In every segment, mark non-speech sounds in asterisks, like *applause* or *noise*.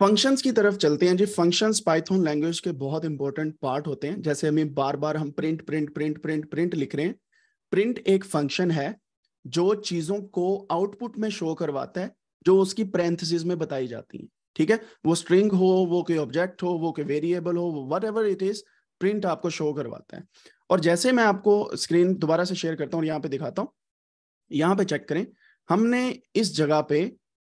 Functions की तरफ चलते हैं जी फंक्शंस पाइथन लैंग्वेज के बहुत इंपॉर्टेंट पार्ट होते हैं जैसे हमें बार बार हम print print print print print लिख रहे हैं प्रिंट एक फंक्शन है जो चीजों को आउटपुट में शो करवाता है जो उसकी प्रेंथसिस में बताई जाती है ठीक है वो स्ट्रिंग हो वो कोई ऑब्जेक्ट हो वो कोई वेरिएबल हो whatever it is print आपको शो करवाता है और जैसे मैं आपको स्क्रीन दोबारा से शेयर करता हूँ यहाँ पे दिखाता हूँ यहाँ पे चेक करें हमने इस जगह पे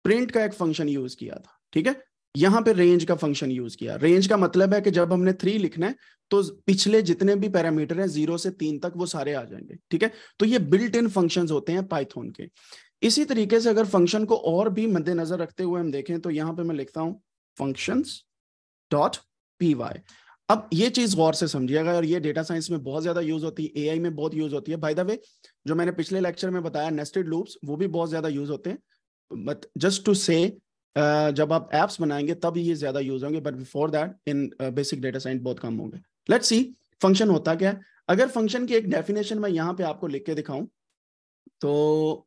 प्रिंट का एक फंक्शन यूज किया था ठीक है यहां पे रेंज का फंक्शन यूज किया रेंज का मतलब है कि जब हमने थ्री लिखना है तो पिछले जितने भी पैरामीटर हैं जीरो से तीन तक वो सारे आ जाएंगे ठीक है तो ये बिल्ट इन फंक्शन होते हैं पाइथोन के इसी तरीके से अगर फंक्शन को और भी मद्देनजर रखते हुए हम देखें तो यहां पर मैं लिखता हूं फंक्शन डॉट पी वाई अब ये चीज गौर से समझिएगा और ये डेटा साइंस में बहुत ज्यादा यूज होती है एआई में बहुत यूज होती है बाय द वे जो मैंने पिछले लेक्चर में बताया नेस्टेड लूप्स वो भी बहुत ज्यादा यूज होते हैं बट जस्ट टू से जब आप एप्स बनाएंगे तब ये ज्यादा यूज होंगे but before that in basic data science बहुत कम होंगे लेट्स सी फंक्शन होता क्या है अगर फंक्शन की एक डेफिनेशन मैं यहाँ पे आपको लिख के दिखाऊं तो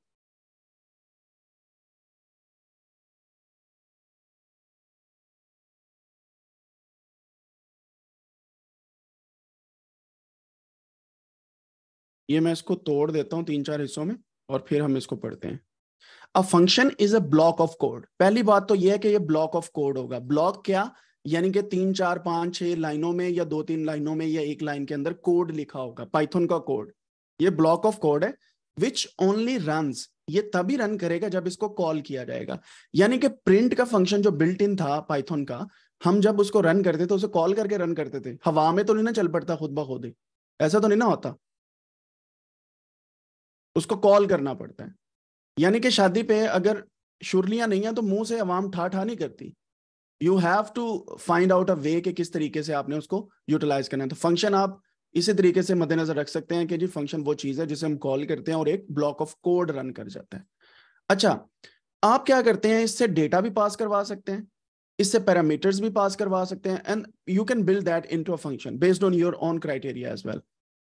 ये मैं इसको तोड़ देता हूं तीन चार हिस्सों में और फिर हम इसको पढ़ते हैं a function is a block of code पहली बात तो यह है कि ये ब्लॉक ऑफ कोड होगा ब्लॉक क्या यानी कि तीन चार पांच छह लाइनों में या दो तीन लाइनों में या एक लाइन के अंदर कोड लिखा होगा पाइथन का कोड ये ब्लॉक ऑफ कोड है विच ओनली रन ये तभी रन करेगा जब इसको कॉल किया जाएगा यानी कि प्रिंट का फंक्शन जो बिल्ट इन था पाइथन का हम जब उसको रन करते थे उसे कॉल करके रन करते थे हवा में तो नहीं ना चल पड़ता खुद ब खुद ही ऐसा तो नहीं ना होता उसको कॉल करना पड़ता है यानी कि शादी पे अगर शुरलियां नहीं है तो मुंह से अवाम ठा ठा नहीं करती you have to find out a way कि किस तरीके से आपने उसको यूटिलाइज करना है तो फंक्शन आप इसी तरीके से मद्देनजर रख सकते हैं कि जी फंक्शन वो चीज है जिसे हम कॉल करते हैं और एक ब्लॉक ऑफ कोड रन कर जाता है अच्छा आप क्या करते हैं इससे डेटा भी पास करवा सकते हैं इससे पैरामीटर्स भी पास करवा सकते हैं and you can build that into a function based on your own criteria as well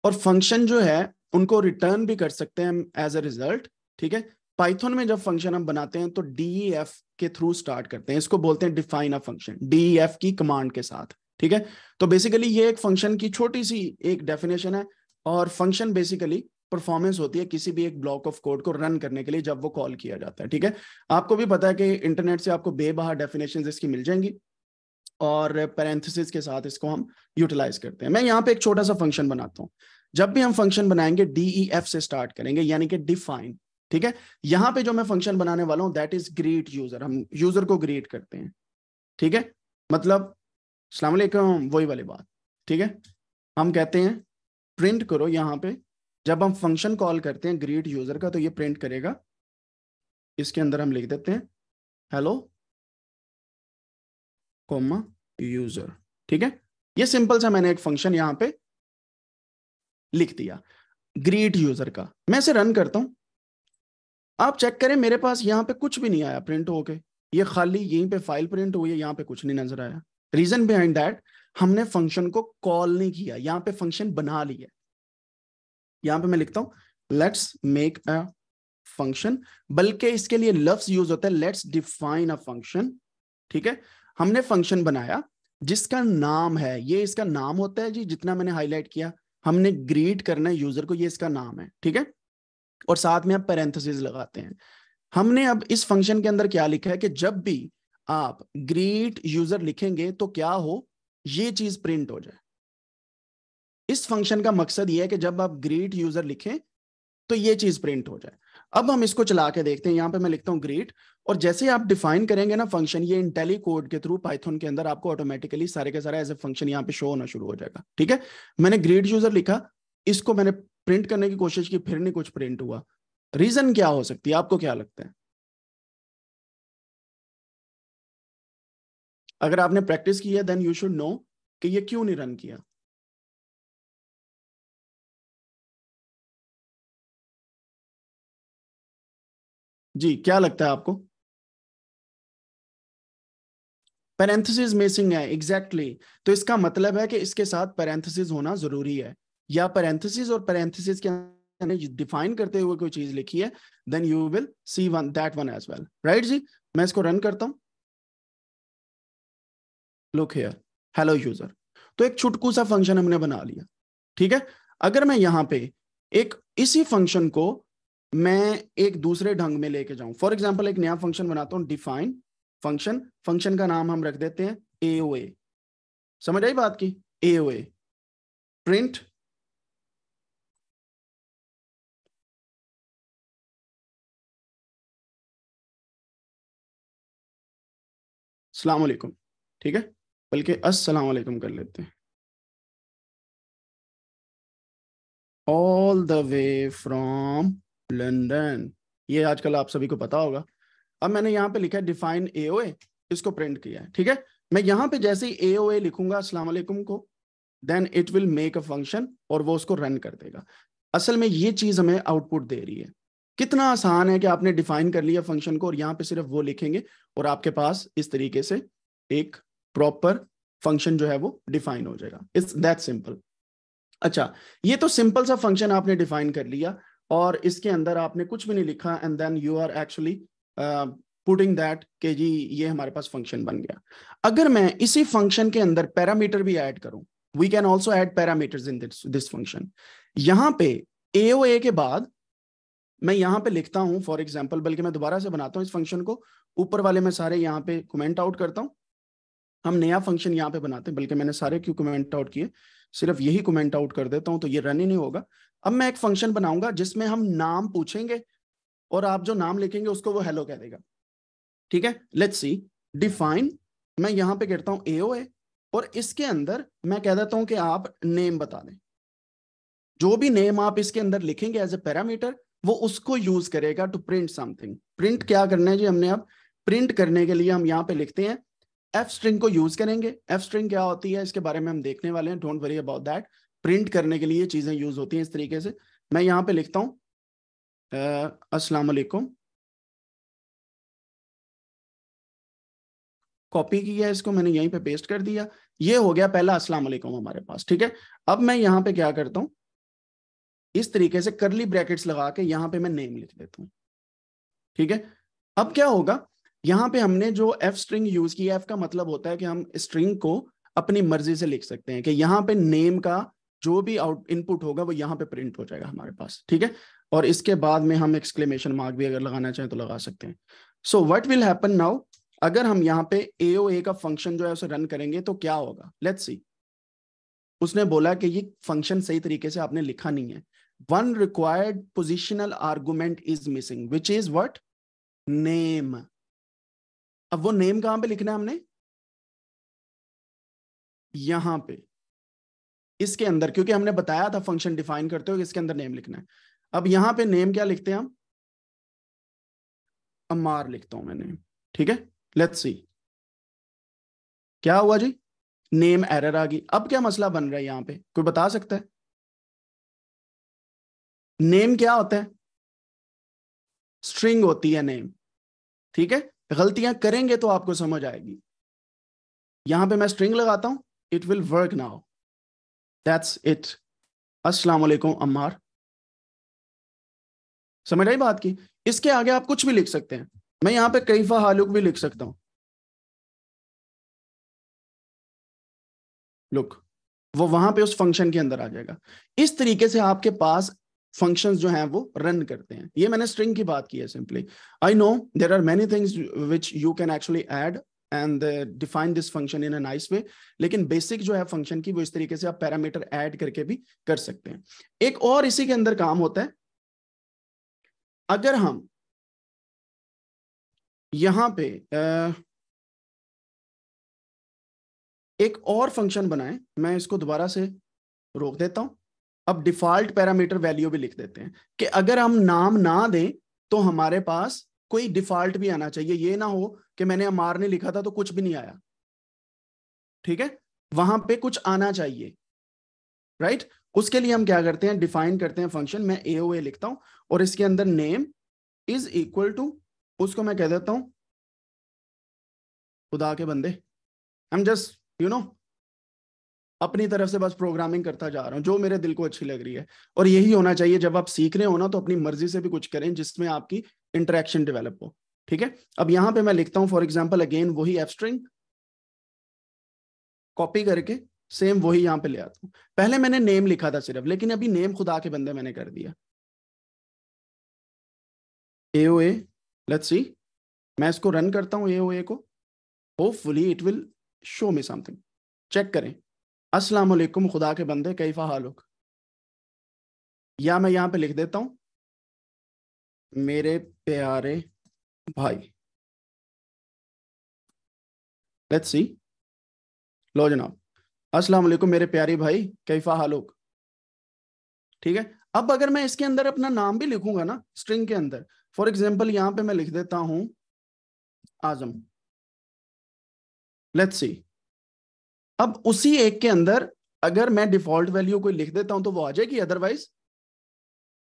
और फंक्शन जो है उनको रिटर्न भी कर सकते हैं एज अ रिजल्ट ठीक है पाइथन में जब फंक्शन हम बनाते हैं तो एफ e के थ्रू स्टार्ट करते हैं इसको बोलते हैं डिफाइन अ फंक्शन एफ की कमांड के साथ ठीक है तो बेसिकली ये एक फंक्शन की छोटी सी एक डेफिनेशन है और फंक्शन बेसिकली परफॉर्मेंस होती है किसी भी एक ब्लॉक ऑफ कोड को रन करने के लिए जब वो कॉल किया जाता है ठीक है आपको भी पता है कि इंटरनेट से आपको बेबहा डेफिनेशन इसकी मिल जाएंगी और पैरेंथेसिस के साथ इसको हम यूटिलाइज करते हैं मैं यहाँ पे एक छोटा सा फंक्शन बनाता हूँ जब भी हम फंक्शन बनाएंगे डीई एफ e से स्टार्ट करेंगे यानी कि डिफाइन ठीक है यहां पे जो मैं फंक्शन बनाने वाला हूं दैट इज ग्रीट यूजर हम यूजर को ग्रीट करते हैं ठीक है मतलब सलामकुम वही वाली बात ठीक है हम कहते हैं प्रिंट करो यहां पे जब हम फंक्शन कॉल करते हैं ग्रीट यूजर का तो ये प्रिंट करेगा इसके अंदर हम लिख देते हैं हेलो कोमा यूजर ठीक है ये सिंपल सा मैंने एक फंक्शन यहां पे लिख दिया ग्रीट यूजर का मैं इसे रन करता हूं आप चेक करें मेरे पास यहाँ पे कुछ भी नहीं आया प्रिंट होके ये खाली यहीं पे फाइल प्रिंट हुई है यहाँ पे कुछ नहीं नजर आया रीजन बिहाइंड दैट हमने फंक्शन को कॉल नहीं किया यहाँ पे फंक्शन बना लिया यहाँ पे मैं लिखता हूं लेट्स मेक अ फंक्शन बल्कि इसके लिए लफ्स यूज होता है लेट्स डिफाइन अ फंक्शन ठीक है हमने फंक्शन बनाया जिसका नाम है ये इसका नाम होता है जी जितना मैंने हाईलाइट किया हमने ग्रीट करना है यूजर को ये इसका नाम है ठीक है और साथ में आप पेरेंथेसिस लगाते हैं हमने अब इस फंक्शन के अंदर क्या लिखा है कि जब भी आप ग्रीट यूजर लिखेंगे तो क्या हो ये चीज प्रिंट हो जाए इस फंक्शन का मकसद ये है कि जब आप ग्रीट यूजर लिखें तो ये चीज प्रिंट हो जाए अब हम इसको चला के देखते हैं यहां पे मैं लिखता हूं ग्रीट और जैसे आप डिफाइन करेंगे ना फंक्शन ये इंटेली कोड के थ्रू पाइथन के अंदर आपको ऑटोमेटिकली सारे के सारे एज ए फंक्शन यहाँ पे शो होना शुरू हो जाएगा ठीक है मैंने ग्रीट यूजर लिखा इसको मैंने प्रिंट करने की कोशिश की फिर नहीं कुछ प्रिंट हुआ रीजन क्या हो सकती है आपको क्या लगता है अगर आपने प्रैक्टिस की है देन यू शुड नो कि ये क्यों नहीं रन किया जी क्या लगता है आपको पैरेंथिस मिसिंग है एग्जैक्टली exactly. तो इसका मतलब है कि इसके साथ पैरेंथिस होना जरूरी है या पैरेंथेसिस और पैरेंथेसिस के डिफाइन करते हुए कोई चीज लिखी है then you will see one that one as well right जी मैं इसको रन करता हूं लुक हेयर हेलो यूजर तो एक छुटकू सा फंक्शन हमने बना लिया ठीक है अगर मैं यहां पे एक इसी फंक्शन को मैं एक दूसरे ढंग में लेके जाऊं फॉर एग्जाम्पल एक नया फंक्शन बनाता हूं डिफाइन फंक्शन फंक्शन का नाम हम रख देते हैं ए समझ आई बात की ए प्रिंट सलाम अलैकुम ठीक है बल्कि अस्सलाम कर लेते हैं all the way from London ये आजकल आप सभी को पता होगा अब मैंने यहाँ पे लिखा है डिफाइन ए इसको प्रिंट किया है ठीक है मैं यहाँ पे जैसे ही ए लिखूंगा अस्सलाम वालेकुम को then it will make a function और वो उसको रन कर देगा असल में ये चीज हमें आउटपुट दे रही है कितना आसान है कि आपने डिफाइन कर लिया फंक्शन को और यहाँ पे सिर्फ वो लिखेंगे और आपके पास इस तरीके से एक प्रॉपर फंक्शन जो है वो डिफाइन हो जाएगा इट्स दैट सिंपल अच्छा ये तो सिंपल सा फंक्शन आपने डिफाइन कर लिया और इसके अंदर आपने कुछ भी नहीं लिखा and then you are actually putting that के जी ये हमारे पास फंक्शन बन गया अगर मैं इसी फंक्शन के अंदर पैरामीटर भी ऐड करूं we can also add parameters in this function यहां पे ए के बाद मैं यहाँ पे लिखता हूँ फॉर एग्जाम्पल बल्कि मैं दोबारा से बनाता हूँ इस फंक्शन को ऊपर वाले मैं सारे यहाँ पे कमेंट आउट करता हूँ हम नया फंक्शन यहाँ पे बनाते हैं बल्कि मैंने सारे क्यों कमेंट आउट किए सिर्फ यही कमेंट आउट कर देता हूँ तो ये रन ही नहीं होगा अब मैं एक फंक्शन बनाऊंगा जिसमें हम नाम पूछेंगे और आप जो नाम लिखेंगे उसको वो हेलो कह देगा ठीक है लेट्स सी डिफाइन मैं यहाँ पे कहता हूँ ए और इसके अंदर मैं कह देता हूँ कि आप नेम बता दें जो भी नेम आप इसके अंदर लिखेंगे एज ए पैरामीटर वो उसको यूज करेगा टू प्रिंट समथिंग प्रिंट क्या करना है जी हमने अब प्रिंट करने के लिए हम यहाँ पे लिखते हैं एफ स्ट्रिंग को यूज करेंगे एफ स्ट्रिंग क्या होती है इसके बारे में हम देखने वाले हैं don't worry about that print करने के लिए चीजें यूज होती हैं इस तरीके से मैं यहाँ पे लिखता हूँ अस्सलाम वालेकुम कॉपी किया इसको मैंने यहीं पे पेस्ट कर दिया ये हो गया पहला अस्सलाम वालेकुम हमारे पास ठीक है अब मैं यहाँ पे क्या करता हूँ इस तरीके से करली ब्रैकेट्स लगा के यहां पे मैं नेम लिख देता हूं ठीक है अब क्या होगा यहाँ पे हमने जो एफ स्ट्रिंग यूज की एफ का मतलब होता है कि हम स्ट्रिंग को अपनी मर्जी से लिख सकते हैं कि यहाँ पे नेम का जो भी आउट इनपुट होगा वो यहाँ पे प्रिंट हो जाएगा हमारे पास ठीक है और इसके बाद में हम एक्सक्लेमेशन मार्क भी अगर लगाना चाहें तो लगा सकते हैं so what will happen now अगर हम यहाँ पे एओ ए का फंक्शन जो है उसे रन करेंगे तो क्या होगा लेट्स सी उसने बोला कि ये फंक्शन सही तरीके से आपने लिखा नहीं है one required positional argument is missing, which is what? Name. अब वो नेम कहां पे लिखना है हमने यहां पे इसके अंदर क्योंकि हमने बताया था फंक्शन डिफाइन करते हो इसके अंदर नेम लिखना है अब यहां पे नेम क्या लिखते हैं हम अमार लिखता हूं मैं ठीक है लेट्स सी क्या हुआ जी नेम एरर आ गई अब क्या मसला बन रहा है यहां पे कोई बता सकता है नेम क्या होते हैं स्ट्रिंग होती है नेम ठीक है गलतियां करेंगे तो आपको समझ आएगी यहां पे मैं स्ट्रिंग लगाता हूं it will work now that's it अस्सलाम वालेकुम अम्मार समझ आई बात की इसके आगे आप कुछ भी लिख सकते हैं मैं यहां पे कैफा हालुक भी लिख सकता हूं लुक वो वहां पे उस फंक्शन के अंदर आ जाएगा इस तरीके से आपके पास फंक्शन जो हैं वो रन करते हैं ये मैंने स्ट्रिंग की बात की है simply I know there are many things which you can actually add and define this function in a nice way लेकिन बेसिक जो है फंक्शन की वो इस तरीके से आप पैरामीटर ऐड करके भी कर सकते हैं एक और इसी के अंदर काम होता है अगर हम यहां पे uh, एक और फंक्शन बनाए मैं इसको दोबारा से रोक देता हूं अब डिफॉल्ट पैरामीटर वैल्यू भी लिख देते हैं कि अगर हम नाम ना दें तो हमारे पास कोई डिफॉल्ट भी आना चाहिए ये ना हो कि मैंने अमार ने लिखा था तो कुछ भी नहीं आया ठीक है वहां पे कुछ आना चाहिए राइट उसके लिए हम क्या करते हैं डिफाइन करते हैं फंक्शन मैं ए ओ ए लिखता हूं और इसके अंदर नेम इज इक्वल टू उसको मैं कह देता हूं खुदा के बंदे I am just you know अपनी तरफ से बस प्रोग्रामिंग करता जा रहा हूँ जो मेरे दिल को अच्छी लग रही है और यही होना चाहिए जब आप सीख रहे हो ना तो अपनी मर्जी से भी कुछ करें जिसमें आपकी इंटरेक्शन डेवलप हो ठीक है अब यहां पे मैं लिखता हूँ फॉर एग्जाम्पल अगेन वही एफ स्ट्रिंग कॉपी करके सेम वही यहां पे ले आता हूँ पहले मैंने नेम लिखा था सिर्फ लेकिन अभी नेम खुदा के बंदे मैंने कर दिया एओ ए लेट्स सी मैं इसको रन करता ए एओ ए को hopefully it will show me something check करें अस्सलाम वालेकुम खुदा के बंदे कैफा हालुक या मैं यहाँ पे लिख देता हूँ मेरे प्यारे भाई लेट्स सी लो जनाब अस्सलाम वालेकुम मेरे प्यारे भाई कैफा हालुक ठीक है अब अगर मैं इसके अंदर अपना नाम भी लिखूंगा ना स्ट्रिंग के अंदर फॉर एग्जाम्पल यहाँ पे मैं लिख देता हूँ आजम लेट्स सी अब उसी एक के अंदर अगर मैं डिफॉल्ट वैल्यू कोई लिख देता हूं तो वो आ जाएगी अदरवाइज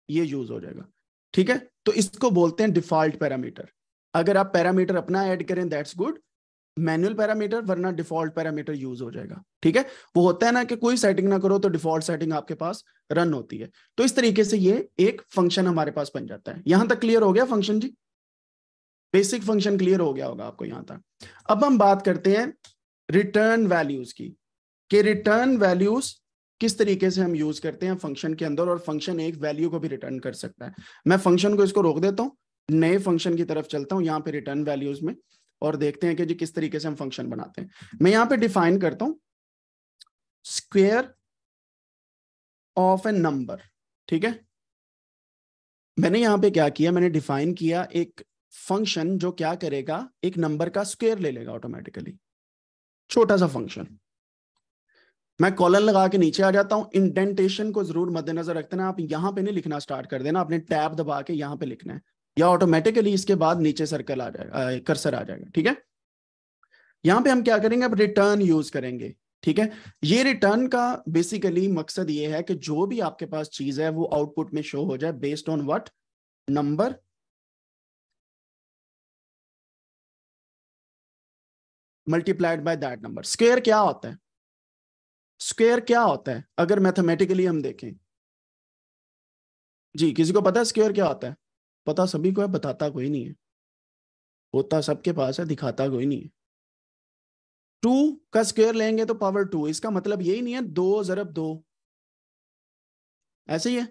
ये यूज हो जाएगा ठीक है तो इसको बोलते हैं डिफॉल्ट पैरामीटर अगर आप पैरामीटर अपना ऐड करें दैट्स गुड मैनुअल पैरामीटर वरना डिफॉल्ट पैरामीटर यूज हो जाएगा ठीक है वो होता है ना कि कोई सेटिंग ना करो तो डिफॉल्ट सेटिंग आपके पास रन होती है तो इस तरीके से ये एक फंक्शन हमारे पास बन जाता है यहां तक क्लियर हो गया फंक्शन जी बेसिक फंक्शन क्लियर हो गया होगा आपको यहां तक अब हम बात करते हैं रिटर्न वैल्यूज की कि रिटर्न वैल्यूज किस तरीके से हम यूज करते हैं फंक्शन के अंदर और फंक्शन एक वैल्यू को भी रिटर्न कर सकता है मैं फंक्शन को इसको रोक देता हूँ नए फंक्शन की तरफ चलता हूँ यहाँ पे रिटर्न वैल्यूज में और देखते हैं कि जी किस तरीके से हम फंक्शन बनाते हैं मैं यहाँ पे डिफाइन करता हूँ स्क्वेयर ऑफ ए नंबर ठीक है मैंने यहाँ पे क्या किया मैंने डिफाइन किया एक फंक्शन जो क्या करेगा एक नंबर का स्क्वेयर ले लेगा ऑटोमेटिकली छोटा सा फंक्शन मैं कॉलन लगा के नीचे आ जाता हूं इंडेंटेशन को जरूर मद्देनजर रखते ना आप यहां पे नहीं लिखना स्टार्ट कर देना आपने टैब दबा के यहां पे लिखना है या ऑटोमेटिकली इसके बाद नीचे सर्कल आ जाएगा कर्सर आ जाएगा ठीक है यहां पे हम क्या करेंगे अब रिटर्न यूज करेंगे ठीक है ये रिटर्न का बेसिकली मकसद ये है कि जो भी आपके पास चीज है वो आउटपुट में शो हो जाए based on what number multiplied by that number square क्या होता है स्क्वेयर क्या होता है अगर मैथमेटिकली हम देखें जी किसी को पता है स्क्वेयर क्या होता है पता सभी को है बताता कोई नहीं है होता सबके पास है दिखाता कोई नहीं है टू का स्क्वेयर लेंगे तो पावर टू इसका मतलब यही नहीं है दो जरब दो ऐसे ही है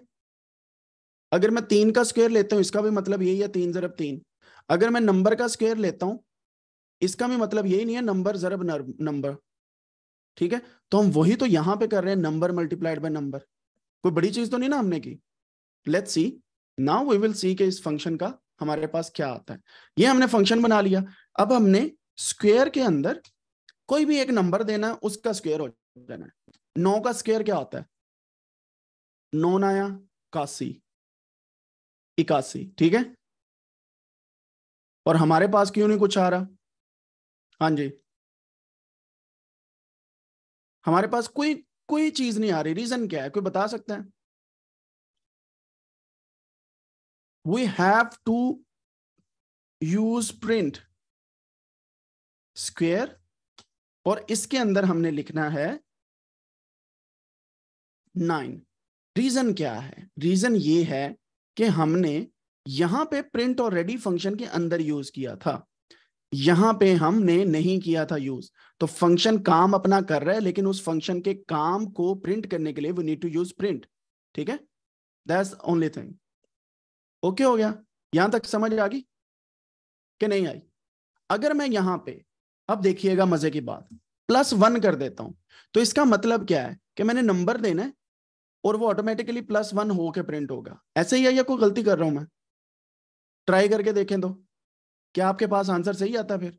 अगर मैं तीन का स्क्वेयर लेता हूं इसका भी मतलब यही है तीन जरब तीन अगर मैं नंबर का स्क्वेयर लेता हूं इसका भी मतलब यही नहीं है नंबर जरब नंबर ठीक है तो हम वही तो यहां पे कर रहे हैं नंबर मल्टीप्लाइड बाय नंबर कोई बड़ी चीज तो नहीं ना हमने की let's see now we will see के इस फंक्शन का हमारे पास क्या आता है ये हमने फंक्शन बना लिया अब हमने स्क्वेयर के अंदर कोई भी एक नंबर देना है उसका स्क्वेयर हो जाना है नौ का स्क्वेयर क्या होता है नौ नाया कासी इक्यासी ठीक है और हमारे पास क्यों नहीं कुछ आ रहा हाँ जी हमारे पास कोई कोई चीज नहीं आ रही रीजन क्या है कोई बता सकते हैं we have to use print square और इसके अंदर हमने लिखना है नाइन रीजन क्या है रीजन ये है कि हमने यहां पे प्रिंट और रेडी फंक्शन के अंदर यूज किया था यहां पे हमने नहीं किया था यूज तो फंक्शन काम अपना कर रहा है लेकिन उस फंक्शन के काम को प्रिंट करने के लिए we need to use print ठीक है दैट्स ओनली थिंग ओके हो गया यहां तक समझ आ गई कि नहीं आई अगर मैं यहां पे अब देखिएगा मजे की बात प्लस वन कर देता हूं तो इसका मतलब क्या है कि मैंने नंबर देना है और वो ऑटोमेटिकली प्लस वन होके प्रिंट होगा ऐसे ही है या कोई गलती कर रहा हूं मैं ट्राई करके देखें तो क्या आपके पास आंसर सही आता फिर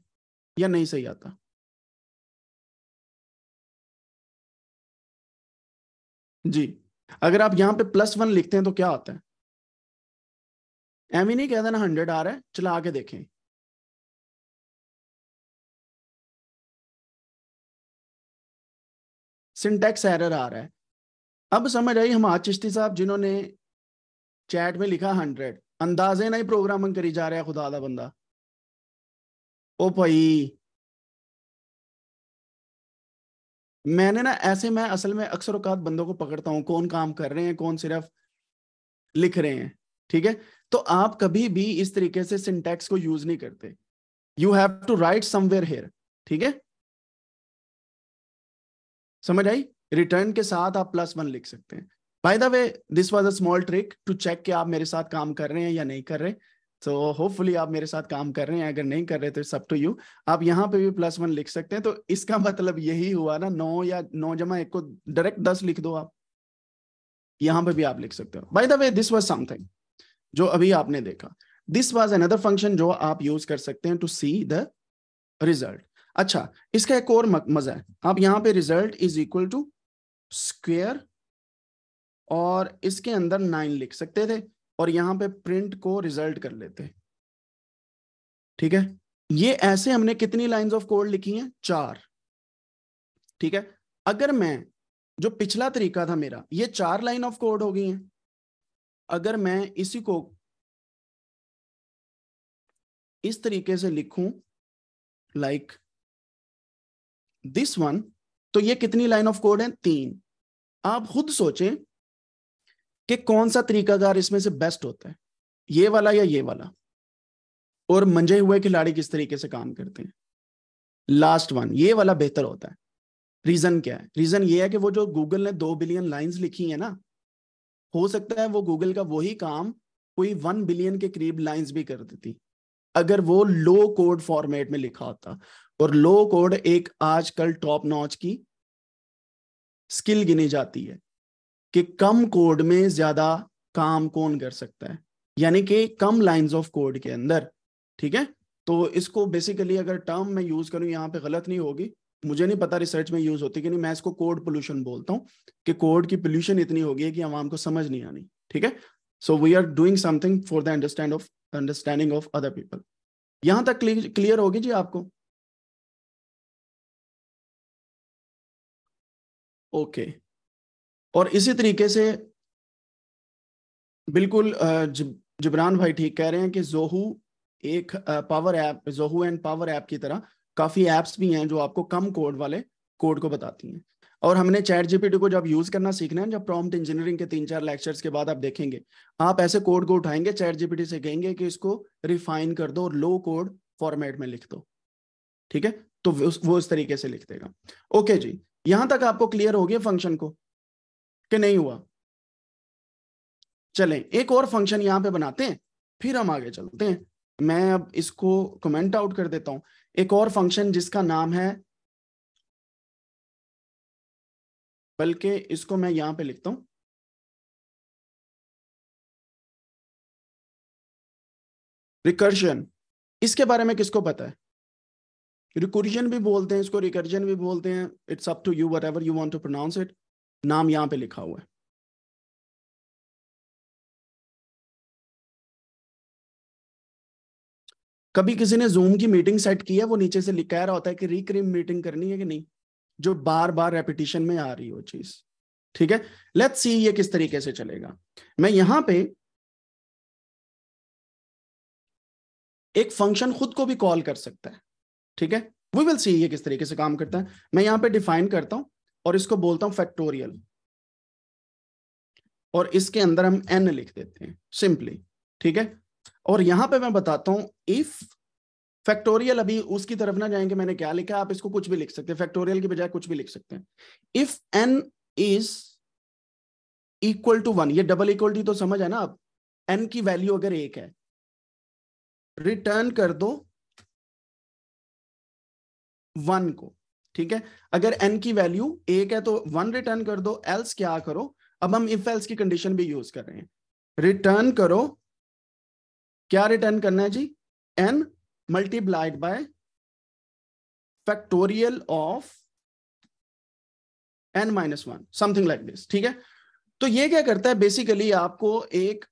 या नहीं सही आता जी अगर आप यहां पे प्लस वन लिखते हैं तो क्या आता है एम ही नहीं कहता ना हंड्रेड आ रहा है चला के देखें सिंटेक्स एरर आ रहा है अब समझ आई हम चिश्ती साहब जिन्होंने चैट में लिखा हंड्रेड अंदाजे ना ही प्रोग्रामिंग करी जा रहा है खुदा का बंदा ओ भाई मैंने ना ऐसे मैं असल में अक्सर औकात बंदों को पकड़ता हूं कौन काम कर रहे हैं कौन सिर्फ लिख रहे हैं ठीक है तो आप कभी भी इस तरीके से सिंटेक्स को यूज नहीं करते you have to write somewhere here ठीक है समझ आई रिटर्न के साथ आप प्लस वन लिख सकते हैं by the way this was a small trick to check कि आप मेरे साथ काम कर रहे हैं या नहीं कर रहे सो so, होपफुली आप मेरे साथ काम कर रहे हैं अगर नहीं कर रहे तो सब टू यू आप यहाँ पे भी प्लस वन लिख सकते हैं तो इसका *laughs* मतलब यही हुआ ना नौ या नौ जमा एक को डायरेक्ट दस लिख दो आप यहाँ पे भी आप लिख सकते हो by the way this was something जो अभी आपने देखा दिस वाज अनदर फंक्शन जो आप यूज कर सकते हैं टू सी द रिजल्ट अच्छा इसका एक और मजा है आप यहाँ पे result is equal to square और इसके अंदर नाइन लिख सकते थे और यहां पे प्रिंट को रिजल्ट कर लेते हैं ठीक है ये ऐसे हमने कितनी लाइंस ऑफ कोड लिखी हैं चार ठीक है अगर मैं जो पिछला तरीका था मेरा ये चार लाइन ऑफ कोड हो गई है अगर मैं इसी को इस तरीके से लिखूं लाइक दिस वन तो ये कितनी लाइन ऑफ कोड है तीन आप खुद सोचें कि कौन सा तरीकाकार इसमें से बेस्ट होता है ये वाला या ये वाला और मंजे हुए खिलाड़ी किस तरीके से काम करते हैं लास्ट वन ये वाला बेहतर होता है रीजन क्या है रीजन ये है कि वो जो गूगल ने दो बिलियन लाइंस लिखी है ना हो सकता है वो गूगल का वही काम कोई वन बिलियन के करीब लाइंस भी कर देती अगर वो लो कोड फॉर्मेट में लिखा होता और लो कोड एक आजकल टॉप नॉच की स्किल गिनी जाती है कि कम कोड में ज्यादा काम कौन कर सकता है यानी कि कम लाइंस ऑफ कोड के अंदर ठीक है तो इसको बेसिकली अगर टर्म में यूज करूं यहाँ पे गलत नहीं होगी मुझे नहीं पता रिसर्च में यूज होती कि नहीं मैं इसको कोड पोल्यूशन बोलता हूँ कि कोड की पोल्यूशन इतनी होगी कि आवाम को समझ नहीं आनी ठीक है so we are doing something for the understand of understanding of other people यहां तक क्लियर होगी जी आपको ओके okay. और इसी तरीके से बिल्कुल जब जबरान भाई ठीक कह रहे हैं कि जोहू एक power app Zoho and power app की तरह काफ़ी ऐप्स भी हैं जो आपको कम कोड वाले कोड को बताती हैं और हमने चैट जीपीटी को जब यूज़ करना सीखना है जब प्रॉम्प्ट इंजीनियरिंग के तीन चार लेक्चर्स के बाद आप देखेंगे आप ऐसे कोड को उठाएंगे चैट जीपीटी से कहेंगे कि इसको रिफाइन कर दो और लो कोड फॉर्मेट में लिख दो ठीक है तो वो इस तरीके से लिख देगा ओके जी यहां तक आपको क्लियर हो गया फंक्शन को कि नहीं हुआ चलें एक और फंक्शन यहां पे बनाते हैं फिर हम आगे चलते हैं मैं अब इसको कमेंट आउट कर देता हूं एक और फंक्शन जिसका नाम है बल्कि इसको मैं यहां पे लिखता हूं रिकर्शन इसके बारे में किसको पता है रिकर्जन भी बोलते हैं इसको रिकर्जन भी बोलते हैं it's up to you whatever you want to pronounce it नाम यहां पे लिखा हुआ है कभी किसी ने जूम की मीटिंग सेट की है वो नीचे से लिखा रहा होता है कि रिक्रीम मीटिंग करनी है कि नहीं जो बार बार रेपिटेशन में आ रही हो चीज ठीक है लेट्स सी ये किस तरीके से चलेगा मैं यहां पे एक फंक्शन खुद को भी कॉल कर सकता है ठीक है वी विल सी ये किस तरीके से काम करता है मैं यहां पे डिफाइन करता हूं और इसको बोलता हूं फैक्टोरियल और इसके अंदर हम एन लिख देते हैं सिंपली ठीक है और यहां पे मैं बताता हूं इफ फैक्टोरियल अभी उसकी तरफ ना जाएंगे मैंने क्या लिखा आप इसको कुछ भी लिख सकते हैं फैक्टोरियल की बजाय कुछ भी लिख सकते हैं if N is equal to one ये डबल इक्वलिटी तो समझ है ना आप एन की वैल्यू अगर एक है रिटर्न कर दो वन को ठीक है अगर एन की वैल्यू एक है तो वन रिटर्न कर दो एल्स क्या करो अब हम इफ एल्स की कंडीशन भी यूज कर रहे हैं रिटर्न करो क्या रिटर्न करना है जी N multiplied by factorial of N minus one something like this ठीक है तो ये क्या करता है बेसिकली आपको एक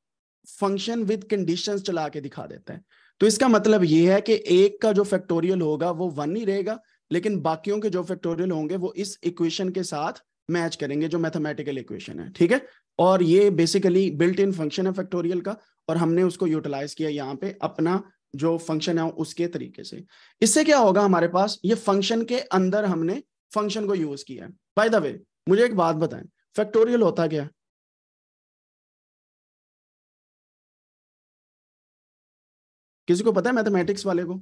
फंक्शन विद कंडीशंस चला के दिखा देता है तो इसका मतलब ये है कि एक का जो फैक्टोरियल होगा वो वन ही रहेगा लेकिन बाकियों के जो फैक्टोरियल होंगे वो इस इक्वेशन के साथ मैच करेंगे जो मैथमेटिकल इक्वेशन है ठीक है और ये बेसिकली बिल्ट इन फंक्शन है फैक्टोरियल का और हमने उसको यूटिलाइज किया यहाँ पे अपना जो फंक्शन है उसके तरीके से इससे क्या होगा हमारे पास ये फंक्शन के अंदर हमने फंक्शन को यूज किया है बाय द वे मुझे एक बात बताएं फैक्टोरियल होता क्या किसी को पता है मैथमेटिक्स वाले को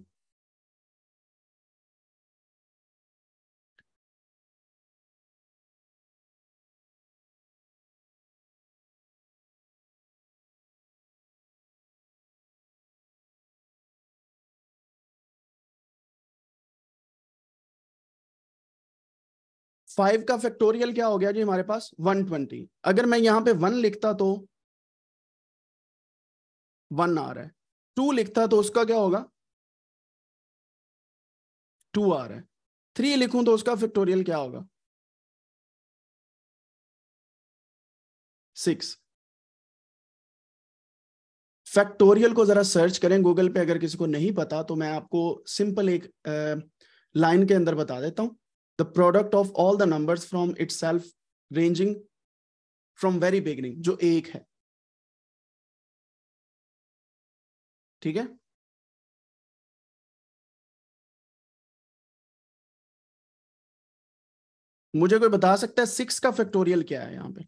फाइव का फैक्टोरियल क्या हो गया जी हमारे पास वन ट्वेंटी अगर मैं यहां पे वन लिखता तो वन आ रहा है टू लिखता तो उसका क्या होगा टू आ रहा है थ्री लिखूं तो उसका फैक्टोरियल क्या होगा सिक्स फैक्टोरियल को जरा सर्च करें गूगल पे अगर किसी को नहीं पता तो मैं आपको सिंपल एक लाइन के अंदर बता देता हूं the product of all the numbers from itself ranging from very beginning जो एक है ठीक है मुझे कोई बता सकता है सिक्स का फैक्टोरियल क्या है यहां पे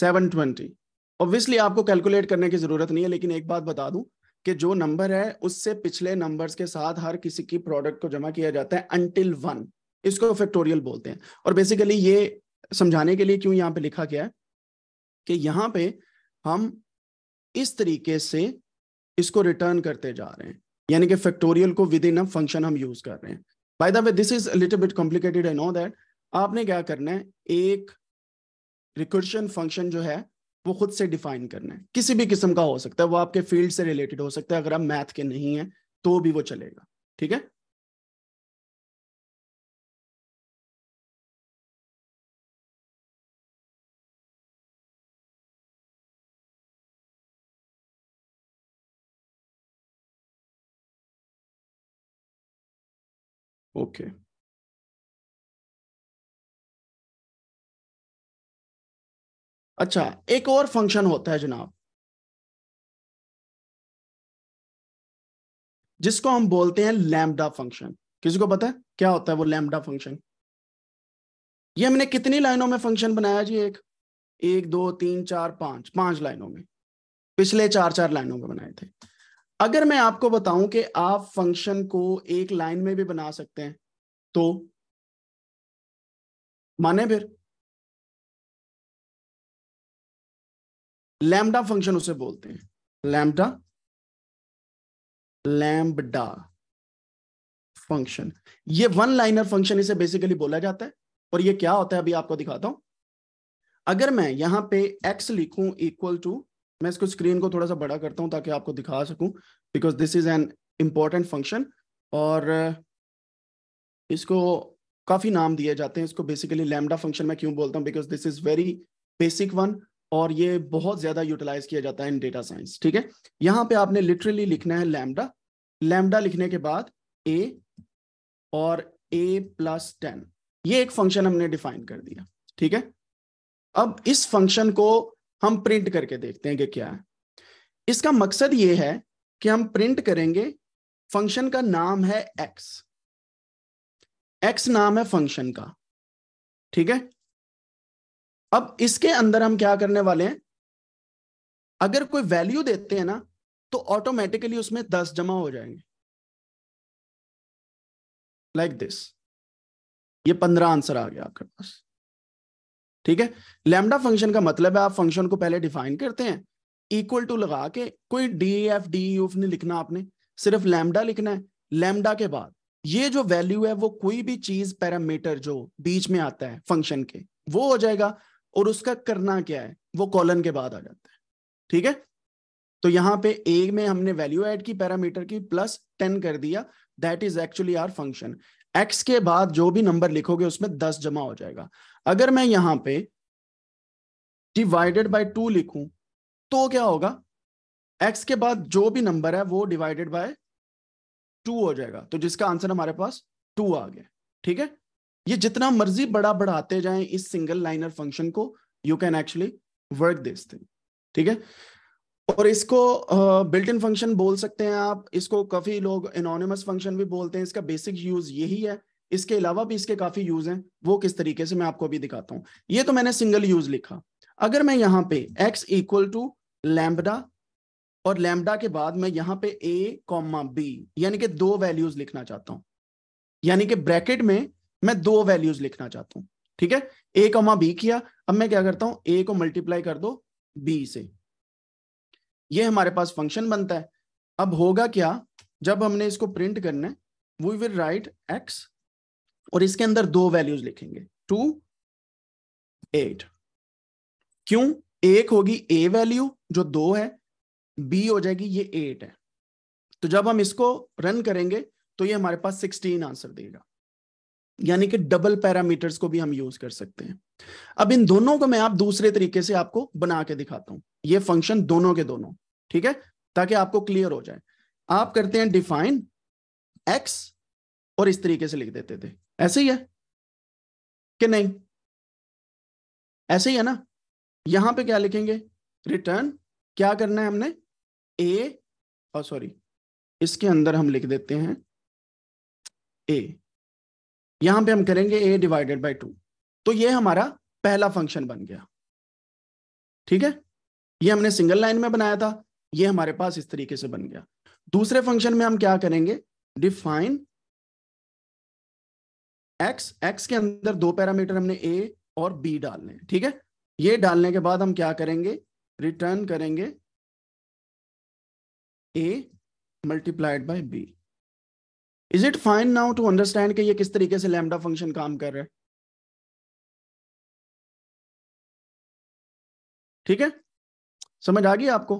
सेवन ट्वेंटी ऑब्वियसली आपको कैलकुलेट करने की जरूरत नहीं है लेकिन एक बात बता दूं कि जो नंबर है उससे पिछले नंबर्स के साथ हर किसी की प्रोडक्ट को जमा किया जाता है अनटिल वन इसको फैक्टोरियल बोलते हैं और बेसिकली ये समझाने के लिए क्यों यहाँ पे लिखा गया है कि यहाँ पे हम इस तरीके से इसको रिटर्न करते जा रहे हैं यानी कि फैक्टोरियल को विद इन अ फंक्शन हम यूज कर रहे हैं by the way this is little bit complicated I know that आपने क्या करना है एक रिकर्शन फंक्शन जो है वो खुद से डिफाइन करना है किसी भी किस्म का हो सकता है वो आपके फील्ड से रिलेटेड हो सकता है अगर आप मैथ के नहीं है तो भी वो चलेगा ठीक है ओके okay. अच्छा हाँ। एक और फंक्शन होता है जनाब जिसको हम बोलते हैं लैमडा फंक्शन किसी को पता है क्या होता है वो लैमडा फंक्शन ये हमने कितनी लाइनों में फंक्शन बनाया जी एक एक दो तीन चार पांच पांच लाइनों में पिछले चार चार लाइनों में बनाए थे अगर मैं आपको बताऊं कि आप फंक्शन को एक लाइन में भी बना सकते हैं तो माने फिर लैम्डा फंक्शन उसे बोलते हैं लैम्डा लैम्बडा फंक्शन ये वन लाइनर फंक्शन इसे बेसिकली बोला जाता है और ये क्या होता है अभी आपको दिखाता हूं अगर मैं यहां पे x लिखूं इक्वल टू मैं इसको स्क्रीन को थोड़ा सा बड़ा करता हूं ताकि आपको दिखा सकूं because this is an important function और uh, इसको काफी नाम दिए जाते हैं इसको बेसिकली लैमडा फंक्शन मैं क्यों बोलता हूं because this is very basic one और ये बहुत ज्यादा यूटिलाइज किया जाता है इन डेटा साइंस ठीक है यहां पे आपने लिटरली लिखना है लैमडा लैमडा लिखने के बाद ए और ए प्लस टेन ये एक फंक्शन हमने डिफाइन कर दिया ठीक है अब इस फंक्शन को हम प्रिंट करके देखते हैं कि क्या है इसका मकसद ये है कि हम प्रिंट करेंगे फंक्शन का नाम है एक्स एक्स नाम है फंक्शन का ठीक है अब इसके अंदर हम क्या करने वाले हैं अगर कोई वैल्यू देते हैं ना तो ऑटोमेटिकली उसमें दस जमा हो जाएंगे लाइक like दिस ये पंद्रह आंसर आ गया आपके पास ठीक है लैमडा फंक्शन का मतलब है आप फंक्शन को पहले डिफाइन करते हैं इक्वल टू लगा के कोई डी एफ डी यूफ नहीं लिखना आपने सिर्फ लैमडा लिखना है लैमडा के बाद ये जो वैल्यू है वो कोई भी चीज पैरामीटर जो बीच में आता है फंक्शन के वो हो जाएगा और उसका करना क्या है वो कॉलन के बाद आ जाता है ठीक है तो यहाँ पे ए में हमने वैल्यू ऐड की पैरामीटर की प्लस टेन कर दिया that is actually our function X के बाद जो भी नंबर लिखोगे उसमें दस जमा हो जाएगा अगर मैं यहाँ पे डिवाइडेड बाय टू लिखूं तो क्या होगा एक्स के बाद जो भी नंबर है वो डिवाइडेड बाय टू हो जाएगा तो जिसका आंसर हमारे पास टू आ गया ठीक है ये जितना मर्जी बड़ा बढ़ाते जाए इस सिंगल लाइनर फंक्शन को you can actually work this thing ठीक है और इसको बिल्ट इन फंक्शन बोल सकते हैं आप इसको काफी लोग इनोनिमस फंक्शन भी बोलते हैं इसका बेसिक यूज यही है इसके अलावा भी इसके काफी यूज हैं वो किस तरीके से मैं आपको अभी दिखाता हूँ ये तो मैंने सिंगल यूज लिखा अगर मैं यहाँ पे x इक्वल टू लैम्बडा और लैम्बडा के बाद मैं यहाँ पे a कॉमा बी यानी कि दो वैल्यूज लिखना चाहता हूं यानी कि ब्रैकेट में मैं दो वैल्यूज लिखना चाहता हूं ठीक है ए कमा बी किया अब मैं क्या करता हूं ए को मल्टीप्लाई कर दो बी से ये हमारे पास फंक्शन बनता है अब होगा क्या जब हमने इसको प्रिंट करना है वी विल राइट एक्स और इसके अंदर दो वैल्यूज लिखेंगे टू एट क्यों एक होगी ए वैल्यू जो दो है बी हो जाएगी ये एट है तो जब हम इसको रन करेंगे तो ये हमारे पास सिक्सटीन आंसर देगा यानी कि डबल पैरामीटर्स को भी हम यूज कर सकते हैं अब इन दोनों को मैं आप दूसरे तरीके से आपको बना के दिखाता हूं ये फंक्शन दोनों के दोनों ठीक है ताकि आपको क्लियर हो जाए आप करते हैं डिफाइन एक्स और इस तरीके से लिख देते थे ऐसे ही है कि नहीं ऐसे ही है ना यहां पे क्या लिखेंगे रिटर्न क्या करना है हमने ए और सॉरी इसके अंदर हम लिख देते हैं ए यहां पे हम करेंगे ए डिवाइडेड बाई टू तो ये हमारा पहला फंक्शन बन गया ठीक है ये हमने सिंगल लाइन में बनाया था ये हमारे पास इस तरीके से बन गया दूसरे फंक्शन में हम क्या करेंगे डिफाइन एक्स एक्स के अंदर दो पैरामीटर हमने ए और बी डालने ठीक है ये डालने के बाद हम क्या करेंगे रिटर्न करेंगे A multiplied by B is it fine now to understand कि ये किस तरीके से लैम्डा फंक्शन काम कर रहा है ठीक है समझ आ गई आपको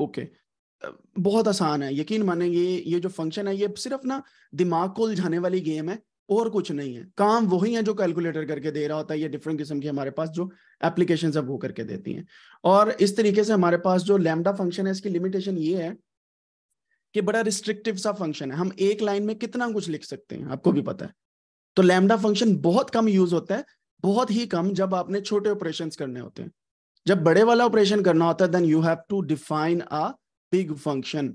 ओके okay. बहुत आसान है यकीन माने ये ये जो फंक्शन है ये सिर्फ ना दिमाग को उलझाने वाली गेम है और कुछ नहीं है काम वही है जो कैलकुलेटर करके दे रहा होता है ये डिफरेंट किस्म की हमारे पास जो एप्लीकेशन है वो करके देती हैं और इस तरीके से हमारे पास जो लैमडा फंक्शन है इसकी लिमिटेशन ये है कि बड़ा रिस्ट्रिक्टिव सा फंक्शन है हम एक लाइन में कितना कुछ लिख सकते हैं आपको भी पता है तो लैमडा फंक्शन बहुत कम यूज होता है बहुत ही कम जब आपने छोटे ऑपरेशन करने होते हैं जब बड़े वाला ऑपरेशन करना होता है then you have to define a big function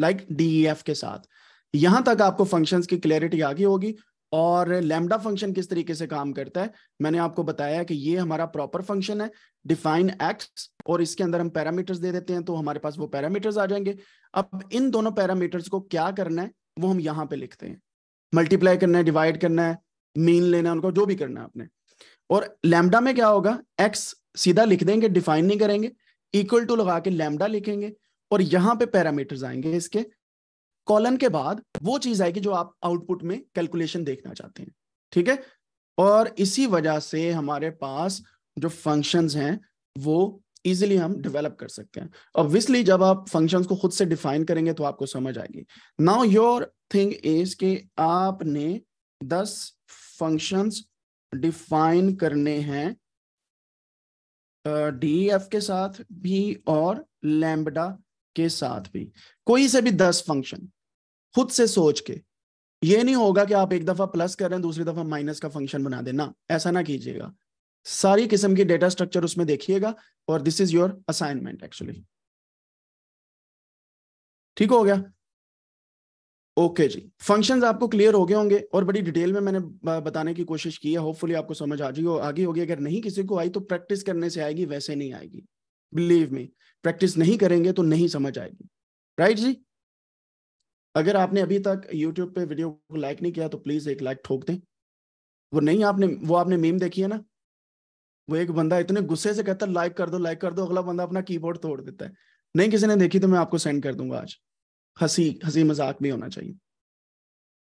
like D E F के साथ यहां तक आपको फंक्शंस की क्लैरिटी आ गई होगी और लैमडा फंक्शन किस तरीके से काम करता है मैंने आपको बताया कि ये हमारा प्रॉपर फंक्शन है डिफाइन एक्स और इसके अंदर हम पैरामीटर्स दे देते हैं तो हमारे पास वो पैरामीटर्स आ जाएंगे अब इन दोनों पैरामीटर्स को क्या करना है वो हम यहाँ पे लिखते हैं मल्टीप्लाई करना है डिवाइड करना है मीन लेना है उनको जो भी करना है आपने और लैमडा में क्या होगा एक्स सीधा लिख देंगे डिफाइन नहीं करेंगे इक्वल टू लगा के लैमडा लिखेंगे और यहाँ पे पैरामीटर्स आएंगे इसके कॉलन के बाद वो चीज आएगी जो आप आउटपुट में कैलकुलेशन देखना चाहते हैं ठीक है और इसी वजह से हमारे पास जो फंक्शंस हैं वो इजिली हम डेवलप कर सकते हैं ऑब्वियसली जब आप फंक्शंस को खुद से डिफाइन करेंगे तो आपको समझ आएगी नाउ योर थिंग इज कि आपने दस फंक्शंस डिफाइन करने हैं डी uh, एफ के साथ भी और लैम्बडा के साथ भी कोई से भी दस फंक्शन खुद से सोच के ये नहीं होगा कि आप एक दफा प्लस कर रहे हैं दूसरी दफा माइनस का फंक्शन बना देना ऐसा ना कीजिएगा सारी किस्म की डेटा स्ट्रक्चर उसमें देखिएगा और this is your assignment actually ठीक हो गया ओके okay जी फंक्शंस आपको क्लियर हो गए होंगे और बड़ी डिटेल में मैंने बताने की कोशिश की है होपफुली आपको समझ आ जाएगी हो आगे होगी अगर नहीं किसी को आई तो प्रैक्टिस करने से आएगी वैसे नहीं आएगी बिलीव मी प्रैक्टिस नहीं करेंगे तो नहीं समझ आएगी राइट जी अगर आपने अभी तक यूट्यूब पे वीडियो को लाइक नहीं किया तो प्लीज एक लाइक ठोक दें वो नहीं आपने वो आपने मीम देखी है ना वो एक बंदा इतने गुस्से से कहता है लाइक कर दो लाइक कर दो अगला बंदा अपना कीबोर्ड तोड़ देता है नहीं किसी ने देखी तो मैं आपको सेंड कर दूंगा आज हंसी हंसी मजाक भी होना चाहिए